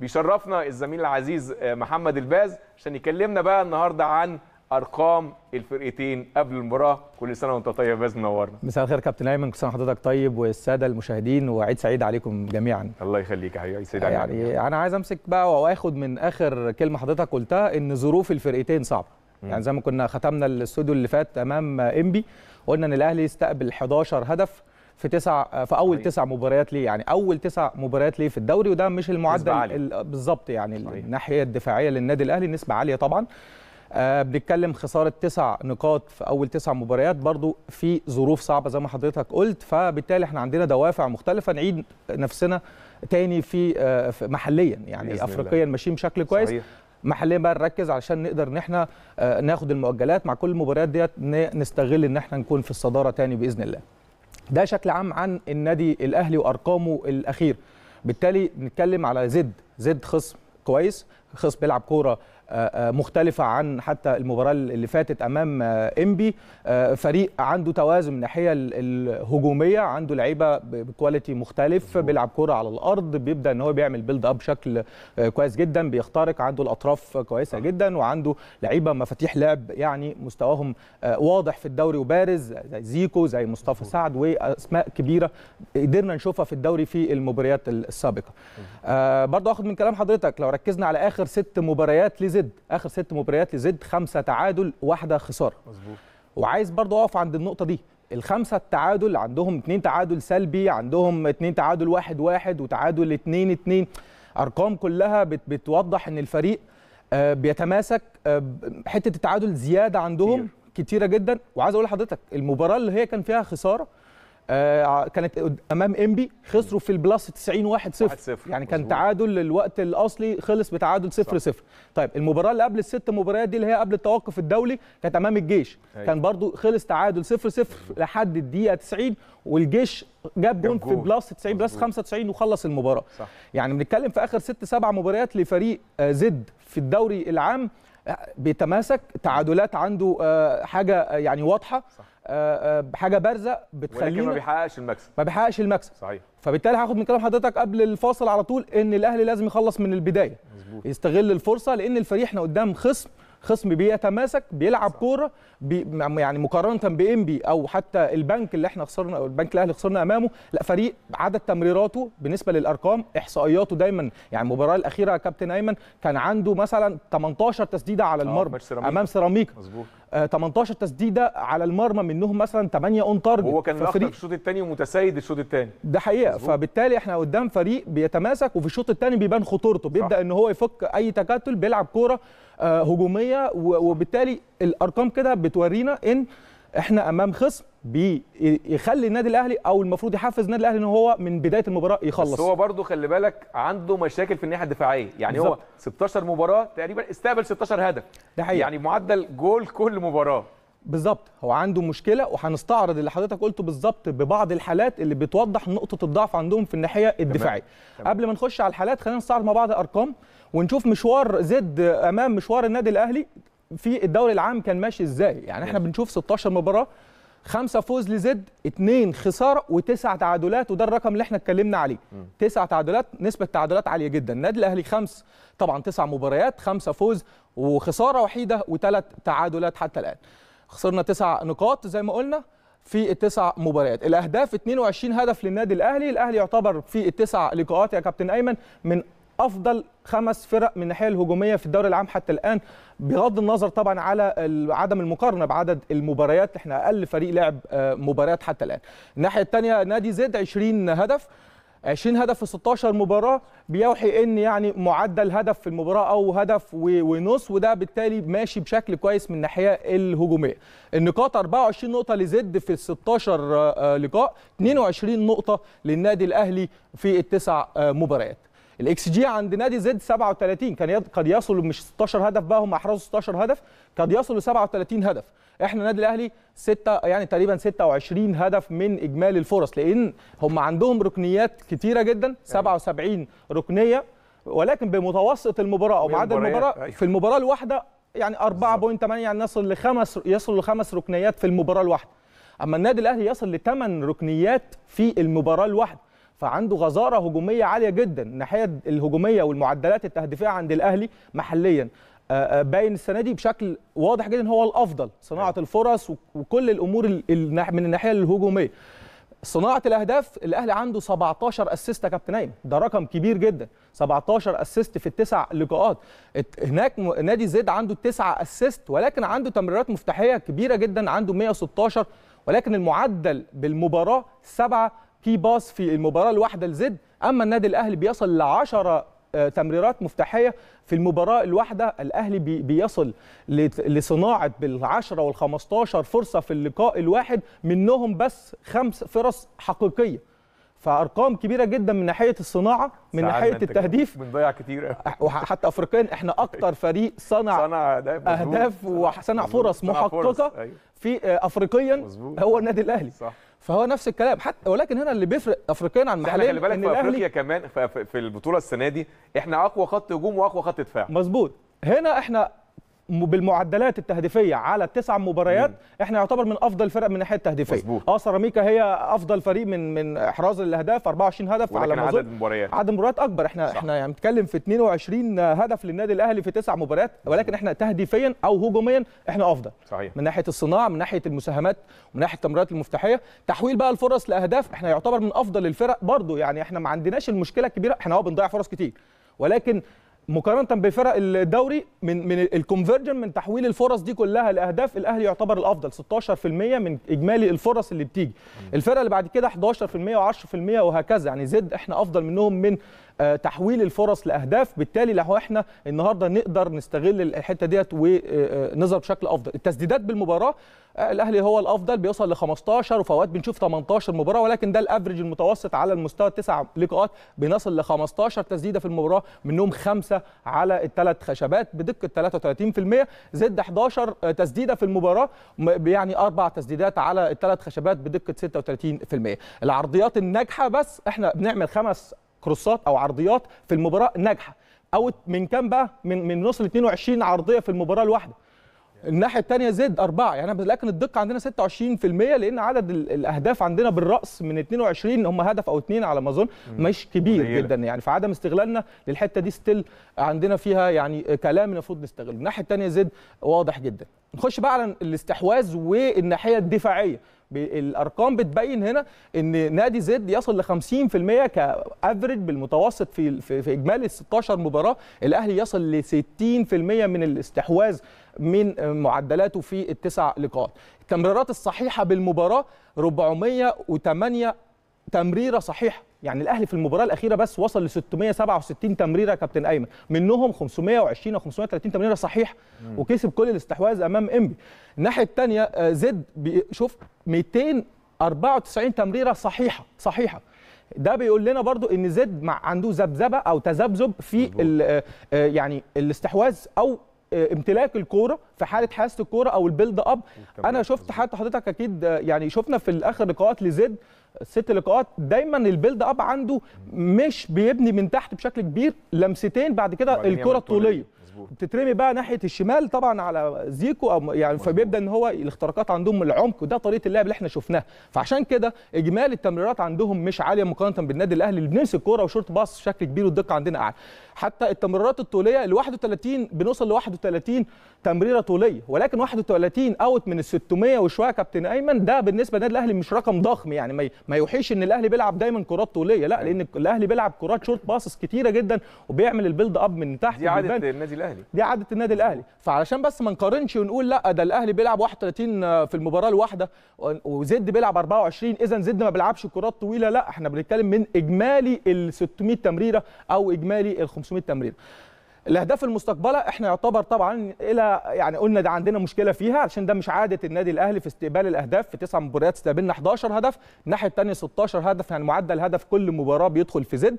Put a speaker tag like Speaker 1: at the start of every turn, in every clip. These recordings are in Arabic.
Speaker 1: بيشرفنا الزميل العزيز آه، محمد الباز عشان يكلمنا بقى النهارده عن ارقام الفرقتين قبل المباراه كل سنه وانت طيب يا باز منورنا مساء الخير كابتن ايمن كل سنه حضرتك طيب. طيب والساده المشاهدين وعيد سعيد عليكم جميعا الله يخليك يا حبيبي عيد سعيد يعني انا عايز امسك بقى واخد من اخر كلمه حضرتك قلتها ان ظروف الفرقتين صعبه يعني زي ما كنا ختمنا الاستوديو اللي فات امام انبي قلنا ان الاهلي استقبل 11 هدف في تسع في اول صحيح. تسع مباريات ليه يعني اول تسع مباريات ليه في الدوري وده مش المعدل بالظبط يعني صحيح. الناحيه الدفاعيه للنادي الاهلي نسبه عاليه طبعا آه بنتكلم خساره تسع نقاط في اول تسع مباريات برضو في ظروف صعبه زي ما حضرتك قلت فبالتالي احنا عندنا دوافع مختلفه نعيد نفسنا تاني في آه محليا يعني افريقيا ماشيين بشكل كويس صحيح. محليا بقى نركز علشان نقدر ان احنا آه، ناخد المؤجلات مع كل المباريات ديت نستغل ان احنا نكون في الصداره تاني باذن الله ده شكل عام عن النادي الاهلي وارقامه الاخيره بالتالي بنتكلم على زد زد خصم كويس خصم بيلعب كوره آه، آه، مختلفه عن حتى المباراه اللي فاتت امام آه، انبي فريق عنده توازن من الناحيه الهجوميه عنده لعيبه بكواليتي مختلف بيلعب كوره على الارض بيبدا ان هو بيعمل بيلد اب بشكل كويس جدا بيخترق عنده الاطراف كويسه جدا وعنده لعيبه مفاتيح لعب يعني مستواهم واضح في الدوري وبارز زي زيكو زي مصطفى سعد واسماء كبيره قدرنا نشوفها في الدوري في المباريات السابقه برضه اخد من كلام حضرتك لو ركزنا على اخر ست مباريات لزي لزد اخر ست مباريات لزد خمسه تعادل واحده خساره مظبوط وعايز برضه اقف عند النقطه دي الخمسه التعادل عندهم اثنين تعادل سلبي عندهم اثنين تعادل واحد واحد وتعادل اثنين اثنين ارقام كلها بت بتوضح ان الفريق آه، بيتماسك آه، حته التعادل زياده عندهم كتيره جدا وعايز اقول لحضرتك المباراه اللي هي كان فيها خساره آه كانت امام انبي خسروا في البلس 90 1 0 يعني كان مزبوط. تعادل الوقت الاصلي خلص بتعادل 0 0 طيب المباراه اللي قبل الست مباريات دي اللي هي قبل التوقف الدولي كانت امام الجيش أي. أيوة. كان برضو خلص تعادل 0 0 لحد الدقيقه 90 والجيش جاب جون في بلس 90 بلس 95 وخلص المباراه صح. يعني بنتكلم في اخر ست سبع مباريات لفريق آه، زد في الدوري العام آه، بيتماسك تعادلات عنده آه، حاجه يعني واضحه صح. آه، آه، حاجه بارزه بتخلينا ما بيحققش المكسب ما بيحققش المكسب صحيح فبالتالي هاخد من كلام حضرتك قبل الفاصل على طول ان الاهلي لازم يخلص من البدايه مزبوط. يستغل الفرصه لان الفريق احنا قدام خصم خصم بيتماسك بيلعب كوره بي يعني مقارنه بانبي او حتى البنك اللي احنا خسرنا او البنك الاهلي خسرنا امامه لا فريق عدد تمريراته بالنسبه للارقام احصائياته دايما يعني المباراه الاخيره يا كابتن ايمن كان عنده مثلا 18 تسديده على آه، المرمى امام سيراميكا 18 آه، تسديده على المرمى منهم مثلا 8 اون تارجت هو كان في الشوط الثاني ومتسيد الشوط الثاني ده حقيقه مزبوط. فبالتالي احنا قدام فريق بيتماسك وفي الشوط الثاني بيبان خطورته بيبدا ان هو يفك اي تكتل بيلعب كوره آه، هجوميه وبالتالي الارقام كده بتورينا ان احنا امام خصم بيخلي النادي الاهلي او المفروض يحفز النادي الاهلي ان هو من بدايه المباراه يخلص بس هو برضه خلي بالك عنده مشاكل في الناحيه الدفاعيه يعني بالزبط. هو 16 مباراه تقريبا استقبل 16 هدف ده حقيقة. يعني معدل جول كل مباراه بالظبط هو عنده مشكله وهنستعرض اللي حضرتك قلته بالظبط ببعض الحالات اللي بتوضح نقطه الضعف عندهم في الناحيه الدفاعيه قبل ما نخش على الحالات خلينا نستعرض مع بعض ارقام ونشوف مشوار زد امام مشوار النادي الاهلي في الدوري العام كان ماشي ازاي يعني احنا بنشوف 16 مباراه خمسة فوز لزد اثنين خسارة وتسع تعادلات وده الرقم اللي احنا اتكلمنا عليه تسع تعادلات نسبة تعادلات عالية جدا النادي الأهلي خمس طبعا تسع مباريات خمسة فوز وخسارة وحيدة وثلاث تعادلات حتى الآن خسرنا تسع نقاط زي ما قلنا في التسع مباريات الاهداف 22 هدف للنادي الاهلي الاهلي يعتبر في التسع لقاءات يا كابتن ايمن من افضل خمس فرق من الناحيه الهجوميه في الدوري العام حتى الان بغض النظر طبعا على عدم المقارنه بعدد المباريات احنا اقل فريق لعب آه، مباريات حتى الان الناحيه الثانيه نادي زد 20 هدف 20 هدف في 16 مباراه بيوحي ان يعني معدل هدف في المباراه او هدف ونص وده بالتالي ماشي بشكل كويس من الناحيه الهجوميه النقاط 24 نقطه لزد في 16 آه، لقاء 22 نقطه للنادي الاهلي في التسع آه، مباريات الاكس جي عند نادي زد 37 كان قد يصل مش 16 هدف بقى هم احرزوا 16 هدف قد يصلوا ل 37 هدف احنا النادي الاهلي 6 يعني تقريبا 26 هدف من اجمالي الفرص لان هم عندهم ركنيات كتيره جدا 77 يعني ركنيه ولكن بمتوسط المباراه او بعد المباراه أيوة. في المباراه الواحده يعني 4.8 يعني نصل لخمس يصل لخمس ركنيات في المباراه الواحده اما النادي الاهلي يصل لثمان ركنيات في المباراه الواحده فعنده غزاره هجوميه عاليه جدا الناحيه الهجوميه والمعدلات التهديفيه عند الاهلي محليا آه، آه، باين السنه دي بشكل واضح جدا هو الافضل صناعه أيوة. الفرص وكل الامور من الناحيه الهجوميه صناعه الاهداف الاهلي عنده 17 اسيست يا كابتن نايم ده رقم كبير جدا 17 اسيست في التسع لقاءات هناك نادي زد عنده 9 اسيست ولكن عنده تمريرات مفتاحيه كبيره جدا عنده 116 ولكن المعدل بالمباراه 7 كي باص في المباراه الواحده لزد اما النادي الاهلي بيصل ل 10 آه، تمريرات مفتاحيه في المباراه الواحده الاهلي بيصل لصناعه بال10 وال15 فرصه في اللقاء الواحد منهم بس خمس فرص حقيقيه فارقام كبيره جدا من ناحيه الصناعه من ناحيه التهديف بنضيع كتير أه، وحتى افريقيا احنا اكتر فريق صنع, صنع اهداف وصنع فرص محققه أيوه. في آه، افريقيا هو النادي الاهلي صح. فهو نفس الكلام حتى ولكن هنا اللي بيفرق افريقيا عن محليا خلي بالك في افريقيا كمان في البطوله السنه دي احنا اقوى خط هجوم واقوى خط دفاع مظبوط هنا احنا بالمعدلات التهديفيه على التسع مباريات مم. احنا يعتبر من افضل الفرق من الناحيه التهديفيه مظبوط اه سيراميكا هي افضل فريق من من احراز الاهداف 24 هدف على عدد المباريات عدد مباريات اكبر احنا صح. احنا يعني بنتكلم في 22 هدف للنادي الاهلي في تسع مباريات ولكن احنا تهديفيا او هجوميا احنا افضل صحيح. من ناحيه الصناعه من ناحيه المساهمات ومن ناحيه التمريرات المفتاحيه تحويل بقى الفرص لاهداف احنا يعتبر من افضل الفرق برضه يعني احنا ما عندناش المشكله الكبيره احنا اه بنضيع فرص كتير ولكن مقارنه بفرق الدوري من من الكونفرجن من تحويل الفرص دي كلها لاهداف الاهلي يعتبر الافضل 16% من اجمالي الفرص اللي بتيجي الفرق اللي بعد كده 11% و10% وهكذا يعني زد احنا افضل منهم من آه، تحويل الفرص لاهداف بالتالي لو احنا النهارده نقدر نستغل الحته ديت ونظهر بشكل افضل التسديدات بالمباراه آه، الاهلي هو الافضل بيوصل ل 15 وفي اوقات بنشوف 18 مباراه ولكن ده الافرج المتوسط على المستوى التسع لقاءات بنصل ل 15 تسديده في المباراه منهم خمسه على الثلاث خشبات بدقه 33% زد 11 آه، تسديده في المباراه يعني اربع تسديدات على الثلاث خشبات بدقه 36% العرضيات الناجحه بس احنا بنعمل خمس كروسات او عرضيات في المباراه ناجحه اوت من كام بقى من من نوصل 22 عرضيه في المباراه الواحده الناحيه الثانيه زد اربعه يعني لكن الدقه عندنا 26% لان عدد الاهداف عندنا بالراس من 22 هم هدف او اثنين على ما اظن مش كبير مليلة. جدا يعني فعدم استغلالنا للحته دي ستيل عندنا فيها يعني كلام المفروض نستغله الناحيه الثانيه زد واضح جدا نخش بقى على الاستحواذ والناحيه الدفاعيه الارقام بتبين هنا ان نادي زد يصل ل 50% كافريج بالمتوسط في في اجمالي 16 مباراه الاهلي يصل ل 60% من الاستحواذ من معدلاته في التسع لقاءات التمريرات الصحيحه بالمباراه 408 تمريره صحيحه يعني الاهلي في المباراه الاخيره بس وصل ل 667 تمريره كابتن ايمن منهم 520 او 530 تمريره صحيح وكسب كل الاستحواذ امام انبي الناحيه الثانيه آه، زد شوف 294 تمريره صحيحه صحيحه ده بيقول لنا برضو ان زد مع عنده ذبذبه او تذبذب في آه، آه، يعني الاستحواذ او آه، امتلاك الكوره في حاله حاسه الكوره او البيلد اب انا شفت حتى حضرتك اكيد آه، يعني شفنا في الاخر لقاءات لزد ست لقاءات دايما البيلد اب عنده مش بيبني من تحت بشكل كبير لمستين بعد كده الكره الطوليه مظبوط بتترمي بقى ناحيه الشمال طبعا على زيكو او يعني مزبوط. فبيبدا ان هو الاختراقات عندهم العمق ده طريقه اللعب اللي احنا شفناها فعشان كده اجمالي التمريرات عندهم مش عاليه مقارنه بالنادي الاهلي اللي بنمسك كوره وشورت باص بشكل كبير والدقه عندنا اعلى حتى التمريرات الطوليه ال 31 بنوصل ل 31 تمريره طوليه ولكن 31 اوت من ال 600 وشويه يا كابتن ايمن ده بالنسبه للنادي الاهلي مش رقم ضخم يعني ما يوحيش ان الاهلي بيلعب دايما كرات طوليه لا لان الاهلي بيلعب كرات شورت باسس كتيره جدا وبيعمل البيلد اب من تحت دي عاده النادي الاهلي الاهلي دي عاده النادي الاهلي فعلشان بس ما نقارنش ونقول لا ده الاهلي بيلعب 31 في المباراه الواحده وزد بيلعب 24 اذا زد ما بيلعبش كرات طويله لا احنا بنتكلم من اجمالي ال 600 تمريره او اجمالي ال 500 تمريره الاهداف المستقبله احنا يعتبر طبعا الى يعني قلنا ده عندنا مشكله فيها عشان ده مش عاده النادي الاهلي في استقبال الاهداف في تسع مباريات استقبلنا 11 هدف الناحيه الثانيه 16 هدف يعني معدل هدف كل مباراه بيدخل في زد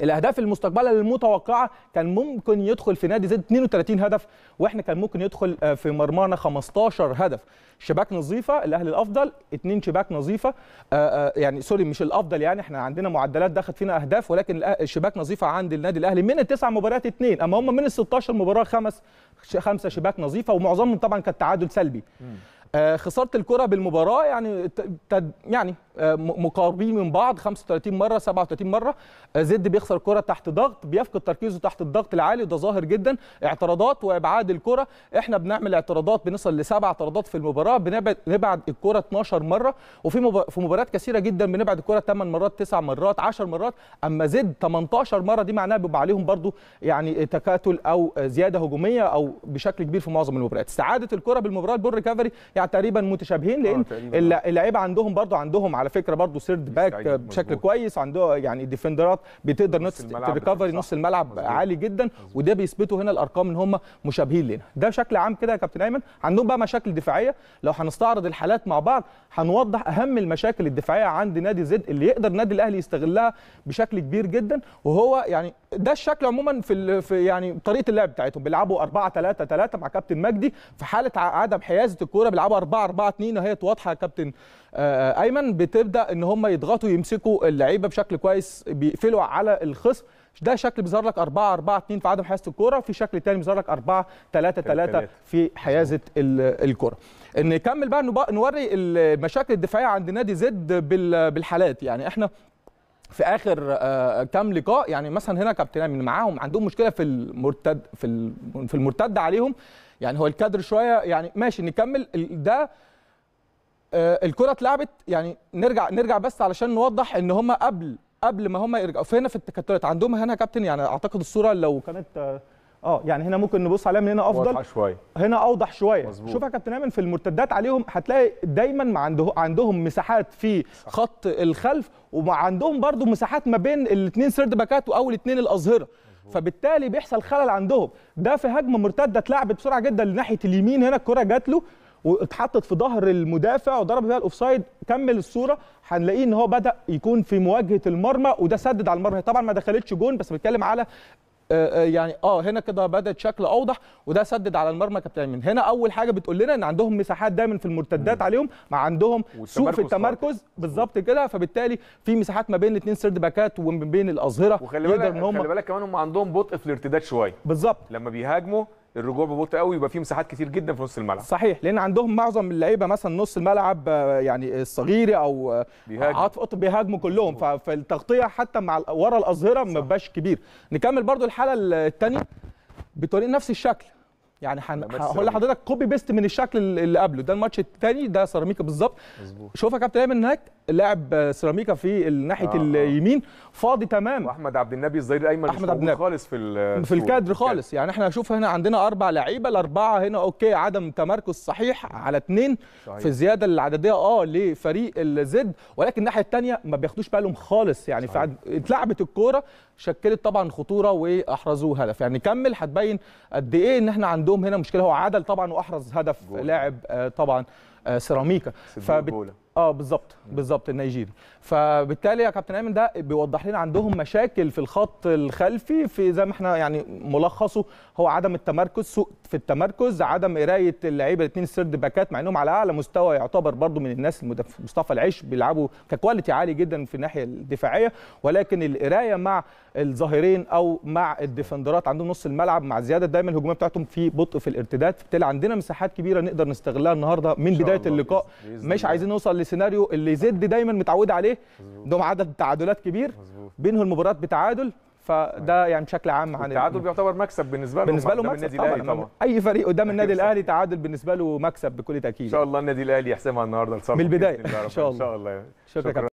Speaker 1: الاهداف المستقبله المتوقعه كان ممكن يدخل في نادي زد 32 هدف واحنا كان ممكن يدخل آه، في مرمانا 15 هدف شباك نظيفه الاهلي الافضل اثنين شباك نظيفه آه، آه، يعني سوري مش الافضل يعني احنا عندنا معدلات دخلت فينا اهداف ولكن الشباك نظيفه عند النادي الاهلي من التسع مباريات اثنين اما هم من ال 16 مباراه خمس خمسه شباك نظيفه ومعظمهم طبعا كانت تعادل سلبي آه، خساره الكره بالمباراه يعني تد يعني آه، مقاربين من بعض 35 مره 37 مره آه، زد بيخسر كره تحت ضغط بيفقد تركيزه تحت الضغط العالي وده ظاهر جدا اعتراضات وابعاد الكره احنا بنعمل اعتراضات بنصل لسبع اعتراضات في المباراه بنبعد الكره 12 مره وفي في مباريات كثيره جدا بنبعد الكره 8 مرات 9 مرات 10 مرات اما زد 18 مره دي معناها بيبقى عليهم برده يعني تكاتل او زياده هجوميه او بشكل كبير في معظم المباريات استعاده الكره بالمباراه البور ريكفري يعني تقريبا متشابهين لان آه، آه. اللعيبه عندهم برضو عندهم على فكره برضو سيرد باك بشكل كويس عنده يعني ديفندرات بتقدر نص ريكفري نص الملعب مزبوط. عالي جدا مزبوط. وده بيثبتوا هنا الارقام ان هم مشابهين لنا ده بشكل عام كده يا كابتن ايمن عندهم بقى مشاكل دفاعيه لو هنستعرض الحالات مع بعض هنوضح اهم المشاكل الدفاعيه عند نادي زد اللي يقدر النادي الاهلي يستغلها بشكل كبير جدا وهو يعني ده الشكل عموما في, في يعني طريقه اللعب بتاعتهم بيلعبوا 4 3 3 مع كابتن مجدي في حاله عدم حيازه الكوره بيلعبوا بيلعبوا 4 4 2 وهي واضحه يا كابتن آه، آه، ايمن بتبدا ان هم يضغطوا يمسكوا اللعيبه بشكل كويس بيقفلوا على الخصم ده شكل بيظهر لك 4 4 2 في عدم حيازه الكوره في شكل تاني بيظهر لك 4 3 3 في حيازه الكوره نكمل بقى نوري المشاكل الدفاعيه عند نادي زد بالحالات يعني احنا في اخر آه، كام لقاء يعني مثلا هنا كابتن من معاهم عندهم مشكله في المرتد في في المرتد عليهم يعني هو الكادر شويه يعني ماشي نكمل ده آه الكره اتلعبت يعني نرجع نرجع بس علشان نوضح ان هم قبل قبل ما هم يرجعوا فهنا في التكتلات عندهم هنا يا كابتن يعني اعتقد الصوره لو كانت آه،, اه يعني هنا ممكن نبص عليها من هنا افضل شوية. هنا اوضح شويه مزبوط. شوف يا كابتن ايمن في المرتدات عليهم هتلاقي دايما ما عنده عندهم مساحات في خط الخلف وعندهم برده مساحات ما بين الاثنين سيرد باكات واول اثنين الاظهره فبالتالي بيحصل خلل عندهم ده في هجمه مرتده اتلعبت بسرعه جدا لناحيه اليمين هنا الكره جات له واتحطت في ظهر المدافع وضرب بيها الاوفسايد كمل الصوره هنلاقيه ان هو بدا يكون في مواجهه المرمى وده سدد على المرمى طبعا ما دخلتش جون بس بنتكلم على آه، آه، يعني اه هنا كده بدات شكل اوضح وده سدد على المرمى كابتن ايمن هنا اول حاجه بتقول لنا ان عندهم مساحات دايما في المرتدات مم. عليهم مع عندهم سوء في التمركز بالظبط كده فبالتالي في مساحات ما بين الاثنين سيرد باكات وما بين الاظهره وخلي بالك خلي بالك كمان هم عندهم بطء في الارتداد شويه بالظبط لما بيهاجموا الرجوع ببطء قوي يبقى في مساحات كتير جدا في نص الملعب صحيح لان عندهم معظم اللعيبه مثلا نص الملعب آه، يعني الصغيره او آه، بيهاجموا قطب بيهاجموا كلهم فالتغطيه حتى مع ورا الاظهره ما كبير نكمل برضو الحاله الثانيه بطريقه نفس الشكل يعني هقول لحضرتك كوبي بيست من الشكل اللي قبله ده الماتش الثاني ده سيراميكا بالظبط شوف يا كابتن ايمن هناك لاعب سيراميكا في ناحيه آه. اليمين آه. فاضي تماما واحمد عبد النبي الظهير الايمن احمد عبد النبي خالص في في الكادر خالص يعني احنا هنشوف هنا عندنا اربع لعيبه الاربعه هنا اوكي عدم تمركز صحيح على اثنين في الزياده العدديه اه لفريق الزد ولكن الناحيه الثانيه ما بياخدوش بالهم خالص يعني اتلعبت الكوره شكلت طبعا خطوره واحرزوا هدف يعني كمل هتبين قد ايه ان احنا عندنا عندهم هنا مشكله هو عدل طبعا واحرز هدف جول. لاعب آه، طبعا آه، سيراميكا فبت... اه بالظبط بالظبط النيجيري فبالتالي يا كابتن ايمن ده بيوضح لنا عندهم مشاكل في الخط الخلفي في زي ما احنا يعني ملخصه هو عدم التمركز سوء في التمركز عدم قرايه اللعيبه الاثنين السرد باكات مع انهم على اعلى مستوى يعتبر برضو من الناس مصطفى العيش بيلعبوا ككواليتي عالي جدا في الناحيه الدفاعيه ولكن القرايه مع الظاهرين او مع الديفندرات عندهم نص الملعب مع زياده دايما الهجوميه بتاعتهم في بطء في الارتداد فبالتالي عندنا مساحات كبيره نقدر نستغلها النهارده من بدايه اللقاء مش عايزين نوصل لسيناريو اللي زد دايما متعود عليه عندهم عدد تعادلات كبير بينهوا المباراه بتعادل فده أيوة. يعني بشكل عام عن التعادل بيعتبر مكسب بالنسبه له بالنسبه له مكسب طبعا, طبعا. اي فريق قدام النادي أيوة. الاهلي تعادل بالنسبه له مكسب بكل تاكيد ان شاء الله النادي الاهلي يحسمها النهارده من البدايه ان شاء الله ان شاء الله شكرا, شكرا.